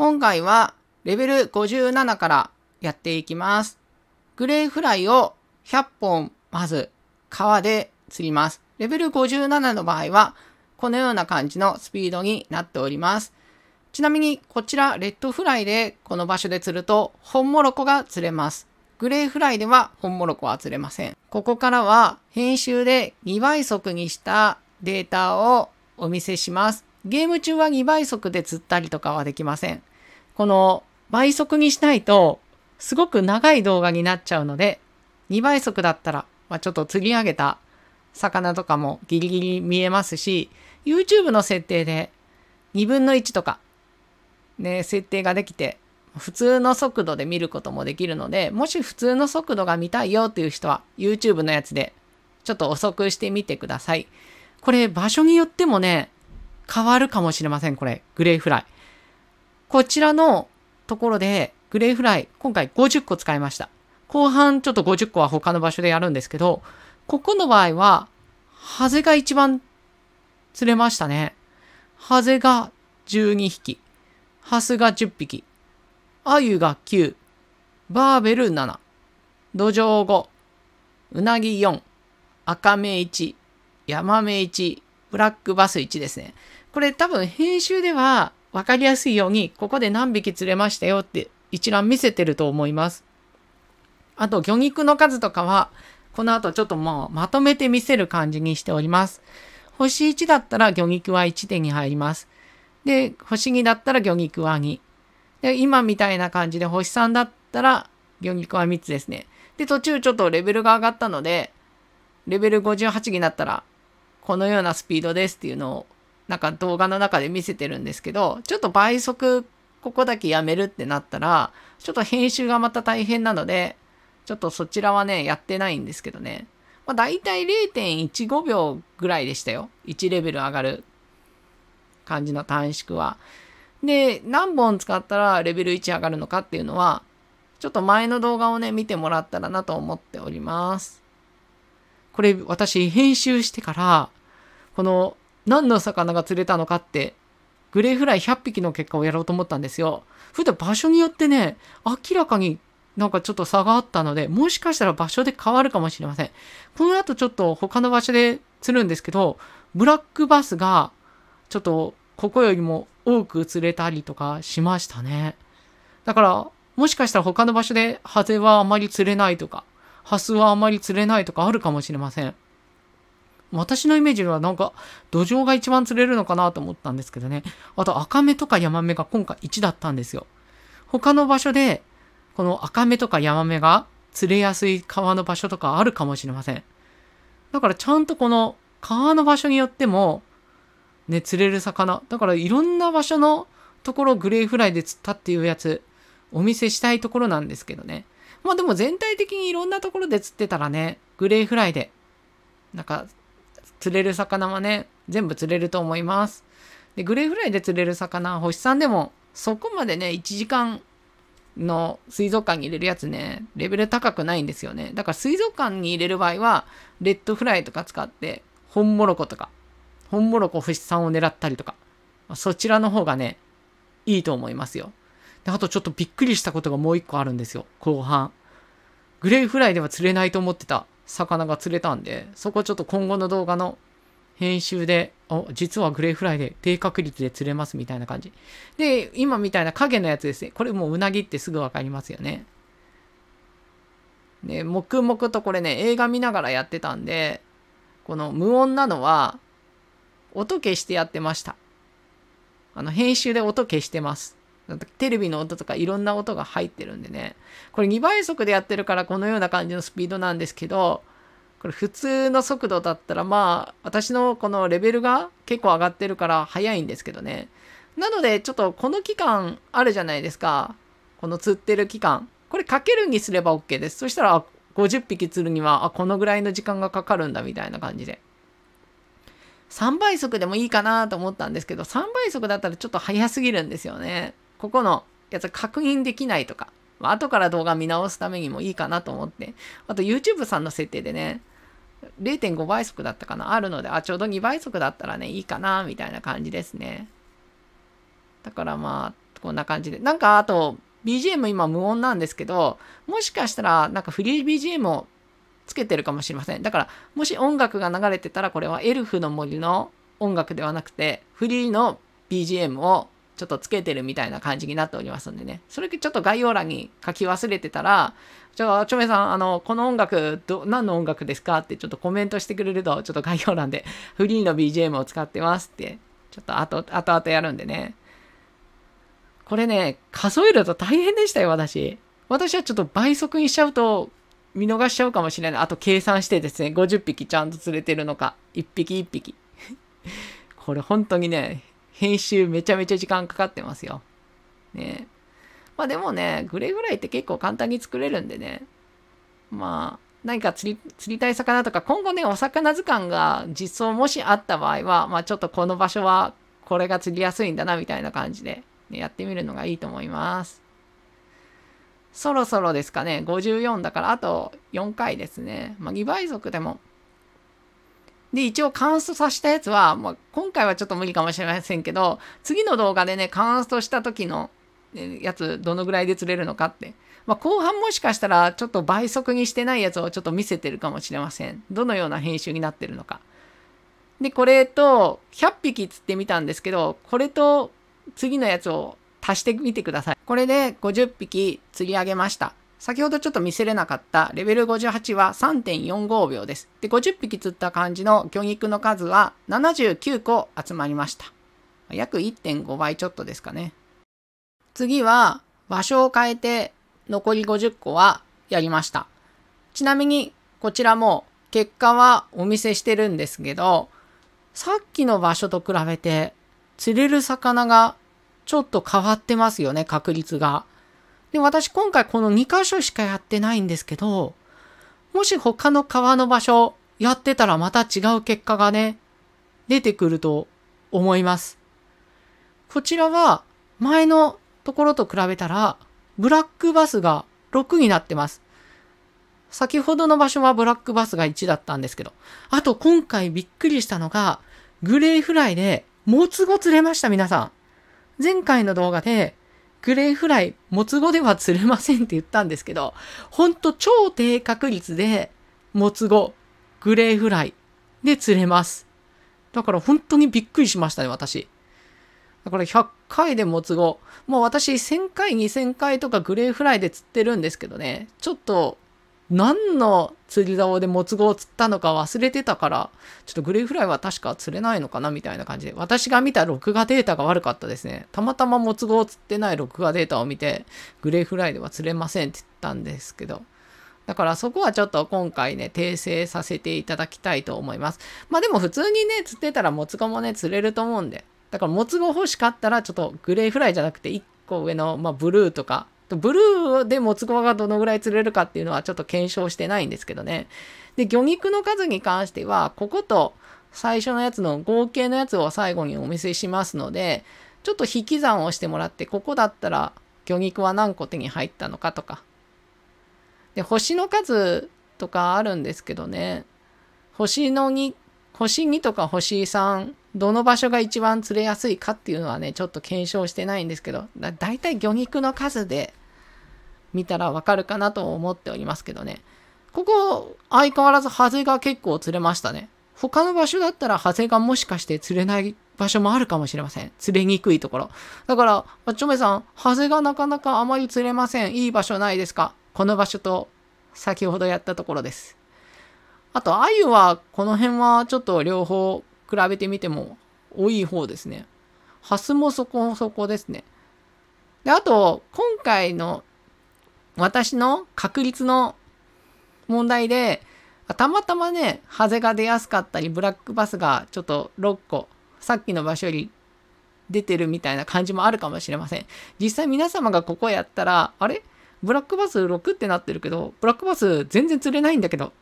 今回はレベル57からやっていきます。グレーフライを100本まず川で釣ります。レベル57の場合はこのような感じのスピードになっております。ちなみにこちらレッドフライでこの場所で釣ると本モロコが釣れます。グレーフライでは本モロコは釣れません。ここからは編集で2倍速にしたデータをお見せします。ゲーム中は2倍速で釣ったりとかはできません。この倍速にしないと、すごく長い動画になっちゃうので、2倍速だったら、まあ、ちょっと釣り上げた魚とかもギリギリ見えますし、YouTube の設定で2分の1とか、ね、設定ができて、普通の速度で見ることもできるので、もし普通の速度が見たいよっていう人は、YouTube のやつでちょっと遅くしてみてください。これ場所によってもね、変わるかもしれません。これ、グレーフライ。こちらのところで、グレイフライ、今回50個使いました。後半ちょっと50個は他の場所でやるんですけど、ここの場合は、ハゼが一番釣れましたね。ハゼが12匹、ハスが10匹、アユが9、バーベル7、土壌5、うなぎ4、赤目1、ヤマメ1、ブラックバス1ですね。これ多分編集では分かりやすいように、ここで何匹釣れましたよって一覧見せてると思います。あと、魚肉の数とかは、この後ちょっともうまとめて見せる感じにしております。星1だったら魚肉は1点に入ります。で、星2だったら魚肉は2。で、今みたいな感じで星3だったら魚肉は3つですね。で、途中ちょっとレベルが上がったので、レベル58になったら、このようなスピードですっていうのをなんか動画の中で見せてるんですけど、ちょっと倍速ここだけやめるってなったら、ちょっと編集がまた大変なので、ちょっとそちらはね、やってないんですけどね。まあ、大体0.15秒ぐらいでしたよ。1レベル上がる感じの短縮は。で、何本使ったらレベル1上がるのかっていうのは、ちょっと前の動画をね、見てもらったらなと思っております。これ私編集してから、この何の魚が釣れたのかって、グレーフライ100匹の結果をやろうと思ったんですよ。ふと場所によってね、明らかになんかちょっと差があったので、もしかしたら場所で変わるかもしれません。この後ちょっと他の場所で釣るんですけど、ブラックバスがちょっとここよりも多く釣れたりとかしましたね。だから、もしかしたら他の場所でハゼはあまり釣れないとか、ハスはあまり釣れないとかあるかもしれません。私のイメージではなんか、土壌が一番釣れるのかなと思ったんですけどね。あと、赤目とかヤマメが今回1だったんですよ。他の場所で、この赤目とかヤマメが釣れやすい川の場所とかあるかもしれません。だからちゃんとこの川の場所によっても、ね、釣れる魚。だからいろんな場所のところグレーフライで釣ったっていうやつ、お見せしたいところなんですけどね。まあでも全体的にいろんなところで釣ってたらね、グレーフライで、なんか釣れる魚はね、全部釣れると思います。で、グレーフライで釣れる魚、星さんでも、そこまでね、1時間の水族館に入れるやつね、レベル高くないんですよね。だから水族館に入れる場合は、レッドフライとか使って、ホンモロコとか、ホンモロコ星さんを狙ったりとか、そちらの方がね、いいと思いますよ。で、あとちょっとびっくりしたことがもう一個あるんですよ、後半。グレーフライでは釣れないと思ってた魚が釣れたんで、そこちょっと今後の動画の編集で、お、実はグレーフライで低確率で釣れますみたいな感じ。で、今みたいな影のやつですね。これもううなぎってすぐわかりますよね。で、黙々とこれね、映画見ながらやってたんで、この無音なのは、音消してやってました。あの、編集で音消してます。テレビの音とかいろんな音が入ってるんでね。これ2倍速でやってるからこのような感じのスピードなんですけど、これ普通の速度だったら、まあ、私のこのレベルが結構上がってるから早いんですけどね。なので、ちょっとこの期間あるじゃないですか。この釣ってる期間。これかけるにすれば OK です。そしたら、50匹釣るには、あ、このぐらいの時間がかかるんだみたいな感じで。3倍速でもいいかなと思ったんですけど、3倍速だったらちょっと早すぎるんですよね。ここのやつ確認できないとか、まあ、後から動画見直すためにもいいかなと思って、あと YouTube さんの設定でね、0.5倍速だったかなあるので、あ、ちょうど2倍速だったらね、いいかな、みたいな感じですね。だからまあ、こんな感じで。なんか、あと、BGM 今無音なんですけど、もしかしたら、なんかフリー BGM をつけてるかもしれません。だから、もし音楽が流れてたら、これはエルフの森の音楽ではなくて、フリーの BGM をちょっとつけてるみたいな感じになっておりますんでね。それちょっと概要欄に書き忘れてたら、ちょ、ちょめさん、あの、この音楽、ど、何の音楽ですかってちょっとコメントしてくれると、ちょっと概要欄でフリーの BGM を使ってますって、ちょっと後、後々やるんでね。これね、数えると大変でしたよ、私。私はちょっと倍速にしちゃうと、見逃しちゃうかもしれない。あと計算してですね、50匹ちゃんと釣れてるのか、1匹1匹。これ本当にね、編集めちゃめちゃ時間かかってますよ。ねまあでもね、グレーぐらいって結構簡単に作れるんでね。まあ、何か釣り、釣りたい魚とか、今後ね、お魚図鑑が実装もしあった場合は、まあちょっとこの場所はこれが釣りやすいんだな、みたいな感じで、ね、やってみるのがいいと思います。そろそろですかね、54だからあと4回ですね。まあ2倍速でもで、一応カンストさせたやつは、まあ、今回はちょっと無理かもしれませんけど、次の動画でね、カンストした時のやつ、どのぐらいで釣れるのかって。まあ、後半もしかしたら、ちょっと倍速にしてないやつをちょっと見せてるかもしれません。どのような編集になってるのか。で、これと、100匹釣ってみたんですけど、これと次のやつを足してみてください。これで50匹釣り上げました。先ほどちょっと見せれなかったレベル58は3.45秒です。で、50匹釣った感じの魚肉の数は79個集まりました。約1.5倍ちょっとですかね。次は場所を変えて残り50個はやりました。ちなみにこちらも結果はお見せしてるんですけど、さっきの場所と比べて釣れる魚がちょっと変わってますよね、確率が。で、私今回この2箇所しかやってないんですけど、もし他の川の場所やってたらまた違う結果がね、出てくると思います。こちらは前のところと比べたら、ブラックバスが6になってます。先ほどの場所はブラックバスが1だったんですけど、あと今回びっくりしたのが、グレーフライで、もつごつれました、皆さん。前回の動画で、グレーフライ、もつゴでは釣れませんって言ったんですけど、ほんと超低確率で、もつゴ、グレーフライで釣れます。だから本当にびっくりしましたね、私。だから100回でもつゴ、もう私1000回、2000回とかグレーフライで釣ってるんですけどね、ちょっと何の釣り竿でもつごを釣ったのか忘れてたから、ちょっとグレーフライは確か釣れないのかなみたいな感じで、私が見た録画データが悪かったですね。たまたまもつごを釣ってない録画データを見て、グレーフライでは釣れませんって言ったんですけど、だからそこはちょっと今回ね、訂正させていただきたいと思います。まあでも普通にね、釣ってたらもつごもね、釣れると思うんで。だからもつご欲しかったら、ちょっとグレーフライじゃなくて1個上の、まあ、ブルーとか、ブルーでもつくがどのぐらい釣れるかっていうのはちょっと検証してないんですけどね。で、魚肉の数に関しては、ここと最初のやつの合計のやつを最後にお見せしますので、ちょっと引き算をしてもらって、ここだったら魚肉は何個手に入ったのかとか。で、星の数とかあるんですけどね。星の2、星2とか星3、どの場所が一番釣れやすいかっていうのはね、ちょっと検証してないんですけど、だいたい魚肉の数で見たらわかるかなと思っておりますけどね。ここ、相変わらずハゼが結構釣れましたね。他の場所だったらハゼがもしかして釣れない場所もあるかもしれません。釣れにくいところ。だから、まちょめさん、ハゼがなかなかあまり釣れません。いい場所ないですかこの場所と、先ほどやったところです。あと、アユは、この辺はちょっと両方比べてみても多い方ですね。ハスもそこそこですね。で、あと、今回の私の確率の問題で、たまたまね、ハゼが出やすかったり、ブラックバスがちょっと6個、さっきの場所より出てるみたいな感じもあるかもしれません。実際皆様がここやったら、あれブラックバス6ってなってるけど、ブラックバス全然釣れないんだけど、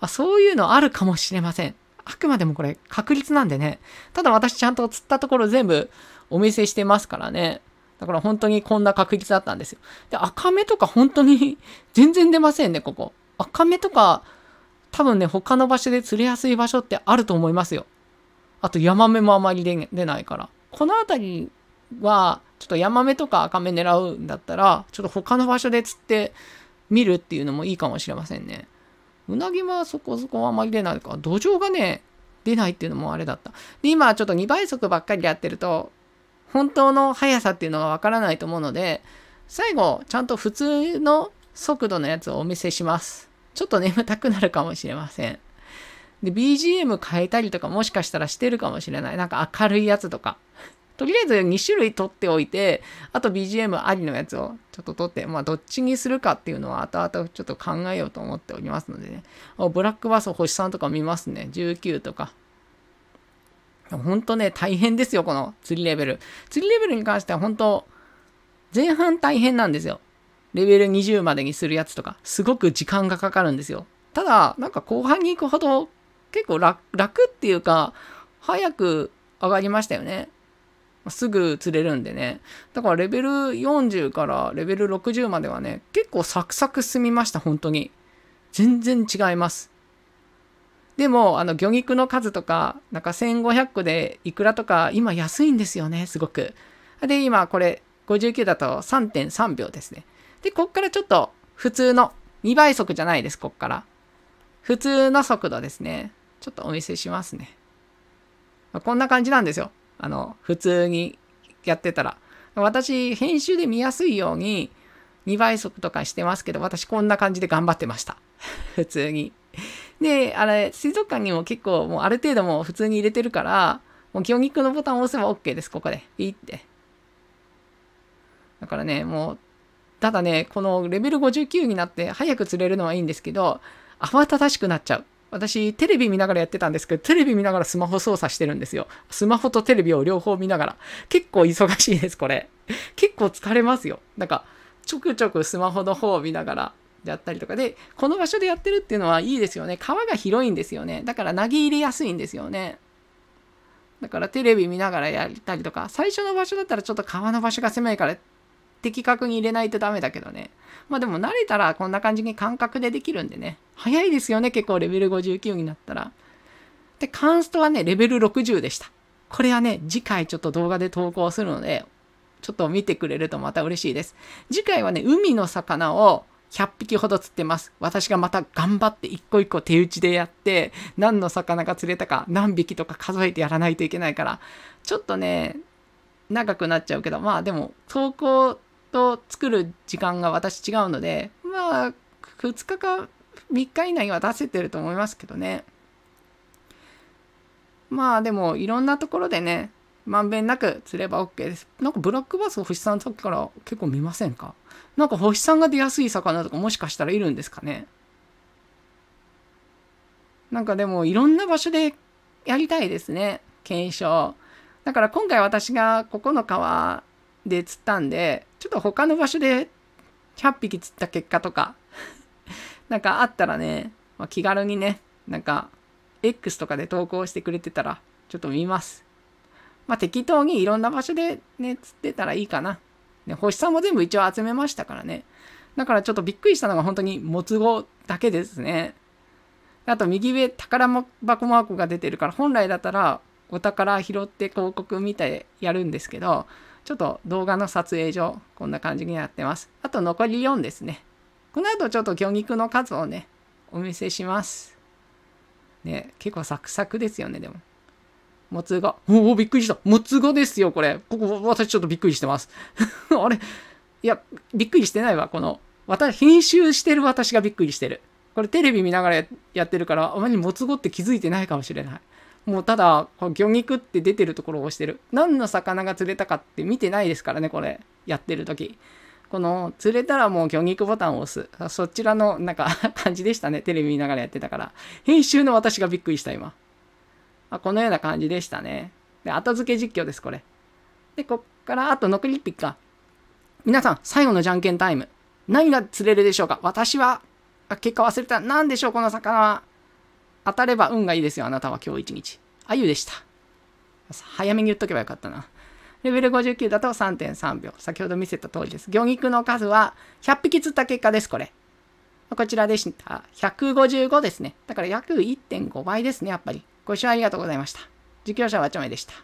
あそういうのあるかもしれません。あくまでもこれ確率なんでね。ただ私ちゃんと釣ったところ全部お見せしてますからね。だから本当にこんな確率だったんですよ。で、赤目とか本当に 全然出ませんね、ここ。赤目とか、多分ね、他の場所で釣れやすい場所ってあると思いますよ。あと、ヤマメもあまり出ないから。この辺りは、ちょっとヤマメとか赤目狙うんだったら、ちょっと他の場所で釣ってみるっていうのもいいかもしれませんね。うなぎはそこそこあまり出ないから、土壌がね、出ないっていうのもあれだった。で、今ちょっと2倍速ばっかりやってると、本当の速さっていうのがわからないと思うので、最後、ちゃんと普通の速度のやつをお見せします。ちょっと眠たくなるかもしれません。で、BGM 変えたりとかもしかしたらしてるかもしれない。なんか明るいやつとか。とりあえず2種類取っておいて、あと BGM ありのやつをちょっと取って、まあどっちにするかっていうのは後々ちょっと考えようと思っておりますのでね。ブラックバス星さんとか見ますね。19とか。本当ね、大変ですよ、この釣りレベル。釣りレベルに関しては本当、前半大変なんですよ。レベル20までにするやつとか、すごく時間がかかるんですよ。ただ、なんか後半に行くほど、結構楽っていうか、早く上がりましたよね。すぐ釣れるんでね。だからレベル40からレベル60まではね、結構サクサク進みました、本当に。全然違います。でも、あの、魚肉の数とか、なんか1500個でいくらとか、今安いんですよね、すごく。で、今これ、59だと3.3秒ですね。で、こっからちょっと、普通の、2倍速じゃないです、こっから。普通の速度ですね。ちょっとお見せしますね。まあ、こんな感じなんですよ。あの、普通にやってたら。私、編集で見やすいように、2倍速とかしてますけど、私こんな感じで頑張ってました。普通に。で、あれ、水族館にも結構もうある程度も普通に入れてるから、もう魚肉のボタンを押せば OK です、ここで。ピーって。だからね、もう、ただね、このレベル59になって早く釣れるのはいいんですけど、慌ただしくなっちゃう。私、テレビ見ながらやってたんですけど、テレビ見ながらスマホ操作してるんですよ。スマホとテレビを両方見ながら。結構忙しいです、これ。結構疲れますよ。なんか、ちょくちょくスマホの方を見ながら、であったりとかで、この場所でやってるっていうのはいいですよね。川が広いんですよね。だから投げ入れやすいんですよね。だからテレビ見ながらやったりとか、最初の場所だったらちょっと川の場所が狭いから的確に入れないとダメだけどね。まあでも慣れたらこんな感じに感覚でできるんでね。早いですよね、結構レベル59になったら。で、カンストはね、レベル60でした。これはね、次回ちょっと動画で投稿するので、ちょっと見てくれるとまた嬉しいです。次回はね、海の魚を100匹ほど釣ってます。私がまた頑張って一個一個手打ちでやって、何の魚が釣れたか、何匹とか数えてやらないといけないから、ちょっとね、長くなっちゃうけど、まあでも、投稿と作る時間が私違うので、まあ、2日か3日以内は出せてると思いますけどね。まあでもいろんなところでね、まんべんなく釣れば OK です。なんかブラックバスを星さんさっきから結構見ませんかなんか星さんが出やすい魚とかもしかしたらいるんですかねなんかでもいろんな場所でやりたいですね。検証。だから今回私がここの川で釣ったんで、ちょっと他の場所で100匹釣った結果とか、なんかあったらね、まあ、気軽にね、なんか X とかで投稿してくれてたら、ちょっと見ます。まあ、適当にいろんな場所でね、釣ってたらいいかな。ね、星さんも全部一応集めましたからね。だからちょっとびっくりしたのが本当にもつゴだけですね。あと右上宝箱マークが出てるから本来だったらお宝拾って広告見てやるんですけどちょっと動画の撮影上こんな感じになってます。あと残り4ですね。この後ちょっと魚肉の数をねお見せします。ね結構サクサクですよねでも。松が。おお、びっくりした。つがですよ、これ。ここ、私ちょっとびっくりしてます。あれいや、びっくりしてないわ、この。私、編集してる私がびっくりしてる。これテレビ見ながらやってるから、あまりもつごって気づいてないかもしれない。もうただ、こ魚肉って出てるところを押してる。何の魚が釣れたかって見てないですからね、これ。やってる時。この、釣れたらもう魚肉ボタンを押す。そちらの、なんか 感じでしたね。テレビ見ながらやってたから。編集の私がびっくりした、今。まあ、このような感じでしたね。で、後付け実況です、これ。で、こっから、あと残り1匹か。皆さん、最後のじゃんけんタイム。何が釣れるでしょうか私は、結果忘れた。何でしょう、この魚は。当たれば運がいいですよ、あなたは今日一日。あゆでした。早めに言っとけばよかったな。レベル59だと3.3秒。先ほど見せた通りです。魚肉の数は100匹釣った結果です、これ。こちらでした。155ですね。だから約1.5倍ですね、やっぱり。ご視聴ありがとうございました。実況者はちょめでした。